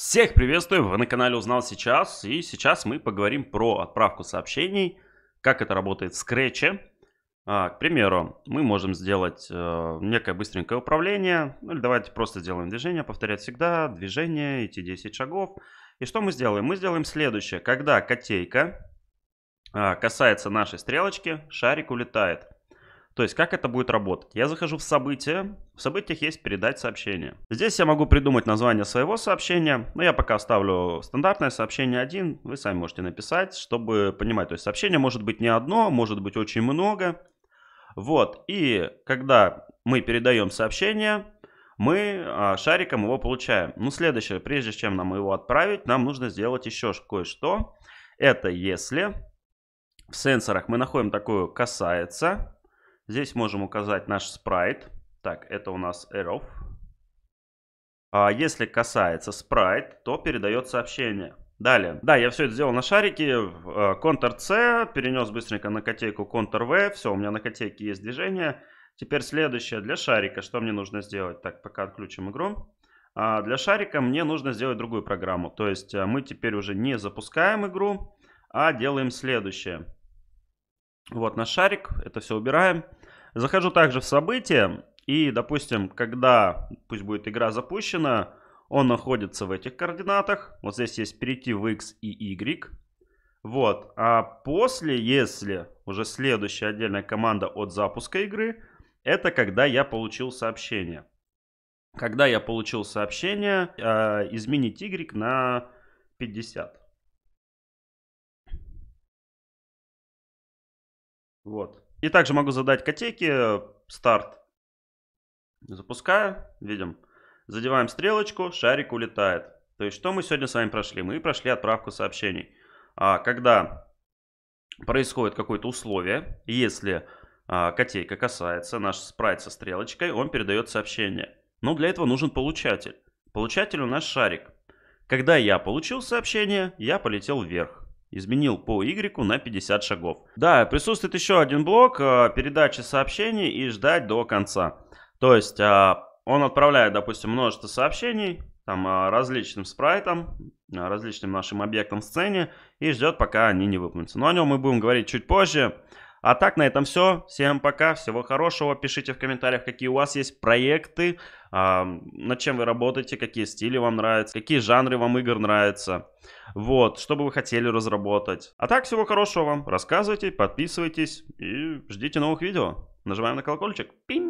Всех приветствую, вы на канале Узнал Сейчас, и сейчас мы поговорим про отправку сообщений, как это работает в Scratch. А, к примеру, мы можем сделать э, некое быстренькое управление, ну или давайте просто сделаем движение, повторять всегда, движение, идти 10 шагов. И что мы сделаем? Мы сделаем следующее, когда котейка э, касается нашей стрелочки, шарик улетает. То есть, как это будет работать? Я захожу в события. В событиях есть «Передать сообщение». Здесь я могу придумать название своего сообщения. Но я пока оставлю стандартное сообщение 1. Вы сами можете написать, чтобы понимать. То есть, сообщение может быть не одно, может быть очень много. Вот. И когда мы передаем сообщение, мы а, шариком его получаем. Ну, следующее, прежде чем нам его отправить, нам нужно сделать еще кое-что. Это если в сенсорах мы находим такую «касается», Здесь можем указать наш спрайт. Так, это у нас arrow. А если касается спрайт, то передает сообщение. Далее. Да, я все это сделал на шарике. Ctrl-C, э, перенес быстренько на котейку Ctrl-V. Все, у меня на котейке есть движение. Теперь следующее. Для шарика что мне нужно сделать? Так, пока отключим игру. А для шарика мне нужно сделать другую программу. То есть э, мы теперь уже не запускаем игру, а делаем следующее. Вот наш шарик, это все убираем. Захожу также в события, и, допустим, когда, пусть будет игра запущена, он находится в этих координатах. Вот здесь есть перейти в x и y. Вот, а после, если уже следующая отдельная команда от запуска игры, это когда я получил сообщение. Когда я получил сообщение, э, изменить y на 50. Вот. И также могу задать котеке старт. Запускаю, видим. Задеваем стрелочку, шарик улетает. То есть что мы сегодня с вами прошли? Мы прошли отправку сообщений. А, когда происходит какое-то условие, если а, котейка касается, наш спрайт со стрелочкой, он передает сообщение. Но для этого нужен получатель. Получатель у нас шарик. Когда я получил сообщение, я полетел вверх. Изменил по Y на 50 шагов. Да, присутствует еще один блок э, передачи сообщений и ждать до конца. То есть э, он отправляет, допустим, множество сообщений там э, различным спрайтам, различным нашим объектам в сцене и ждет, пока они не выполнятся. Но о нем мы будем говорить чуть позже. А так на этом все. Всем пока, всего хорошего. Пишите в комментариях, какие у вас есть проекты, а, над чем вы работаете, какие стили вам нравятся, какие жанры вам игр нравятся. Вот, что бы вы хотели разработать. А так, всего хорошего вам. Рассказывайте, подписывайтесь и ждите новых видео. Нажимаем на колокольчик. Пинь!